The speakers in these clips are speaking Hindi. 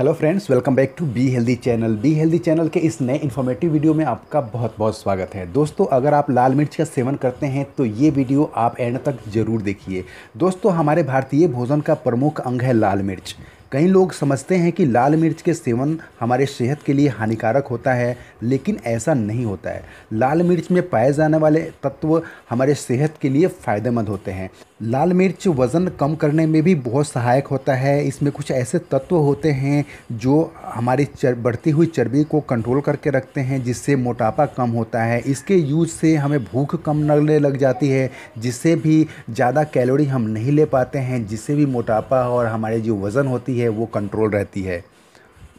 hello friends welcome back to be healthy channel be healthy channel के इस नए इन्फॉर्मेटिव वीडियो में आपका बहुत बहुत स्वागत है दोस्तों अगर आप लाल मिर्च का सेवन करते हैं तो ये वीडियो आप एंड तक जरूर देखिए दोस्तों हमारे भारतीय भोजन का प्रमुख अंग है लाल मिर्च कई लोग समझते हैं कि लाल मिर्च के सेवन हमारे सेहत के लिए हानिकारक होता है लेकिन ऐसा नहीं होता है लाल मिर्च में पाए जाने वाले तत्व हमारे सेहत के लिए फ़ायदेमंद होते हैं लाल मिर्च वज़न कम करने में भी बहुत सहायक होता है इसमें कुछ ऐसे तत्व होते हैं जो हमारी चर बढ़ती हुई चर्बी को कंट्रोल करके रखते हैं जिससे मोटापा कम होता है इसके यूज से हमें भूख कम लगने लग जाती है जिससे भी ज़्यादा कैलोरी हम नहीं ले पाते हैं जिससे भी मोटापा और हमारे जो वज़न होती है है वो कंट्रोल रहती है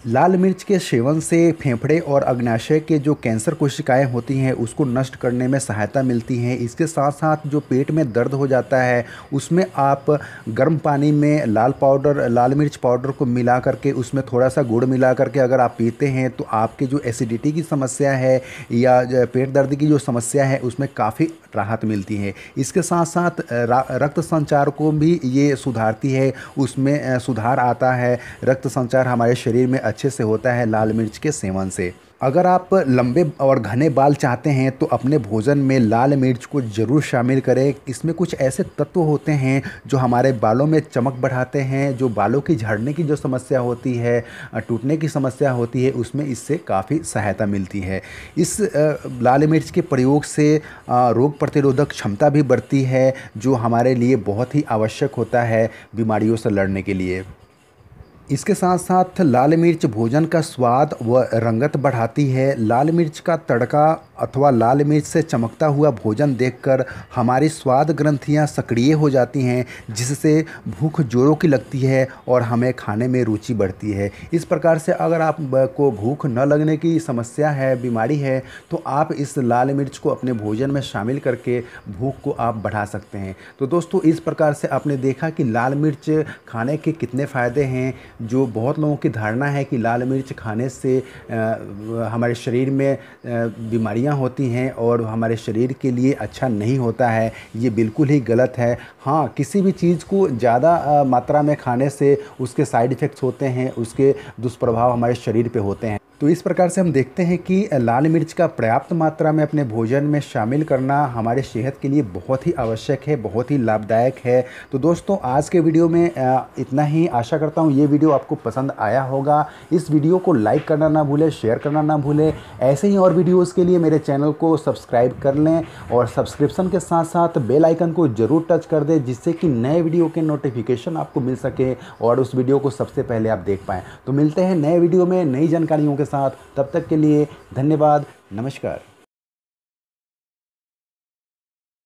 लाल मिर्च के सेवन से फेफड़े और अग्नाशय के जो कैंसर कोशिकाएं होती हैं उसको नष्ट करने में सहायता मिलती है इसके साथ साथ जो पेट में दर्द हो जाता है उसमें आप गर्म पानी में लाल पाउडर लाल मिर्च पाउडर को मिला करके उसमें थोड़ा सा गुड़ मिला करके अगर आप पीते हैं तो आपके जो एसिडिटी की समस्या है या पेट दर्द की जो समस्या है उसमें काफ़ी राहत मिलती है इसके साथ साथ रक्त संचार को भी ये सुधारती है उसमें सुधार आता है रक्त संचार हमारे शरीर में अच्छे से होता है लाल मिर्च के सेवन से अगर आप लंबे और घने बाल चाहते हैं तो अपने भोजन में लाल मिर्च को ज़रूर शामिल करें इसमें कुछ ऐसे तत्व होते हैं जो हमारे बालों में चमक बढ़ाते हैं जो बालों की झड़ने की जो समस्या होती है टूटने की समस्या होती है उसमें इससे काफ़ी सहायता मिलती है इस लाल मिर्च के प्रयोग से रोग प्रतिरोधक क्षमता भी बढ़ती है जो हमारे लिए बहुत ही आवश्यक होता है बीमारियों से लड़ने के लिए इसके साथ साथ लाल मिर्च भोजन का स्वाद व रंगत बढ़ाती है लाल मिर्च का तड़का अथवा लाल मिर्च से चमकता हुआ भोजन देखकर हमारी स्वाद ग्रंथियां सक्रिय हो जाती हैं जिससे भूख जोरों की लगती है और हमें खाने में रुचि बढ़ती है इस प्रकार से अगर आप को भूख न लगने की समस्या है बीमारी है तो आप इस लाल मिर्च को अपने भोजन में शामिल करके भूख को आप बढ़ा सकते हैं तो दोस्तों इस प्रकार से आपने देखा कि लाल मिर्च खाने के कितने फ़ायदे हैं जो बहुत लोगों की धारणा है कि लाल मिर्च खाने से हमारे शरीर में बीमारियां होती हैं और हमारे शरीर के लिए अच्छा नहीं होता है ये बिल्कुल ही गलत है हाँ किसी भी चीज़ को ज़्यादा मात्रा में खाने से उसके साइड इफ़ेक्ट्स होते हैं उसके दुष्प्रभाव हमारे शरीर पर होते हैं तो इस प्रकार से हम देखते हैं कि लाल मिर्च का पर्याप्त मात्रा में अपने भोजन में शामिल करना हमारे सेहत के लिए बहुत ही आवश्यक है बहुत ही लाभदायक है तो दोस्तों आज के वीडियो में इतना ही आशा करता हूँ ये वीडियो आपको पसंद आया होगा इस वीडियो को लाइक करना ना भूलें शेयर करना ना भूलें ऐसे ही और वीडियोज़ के लिए मेरे चैनल को सब्सक्राइब कर लें और सब्सक्रिप्शन के साथ साथ बेल आइकन को ज़रूर टच कर दें जिससे कि नए वीडियो के नोटिफिकेशन आपको मिल सके और उस वीडियो को सबसे पहले आप देख पाएँ तो मिलते हैं नए वीडियो में नई जानकारियों के साथ तब तक के लिए धन्यवाद नमस्कार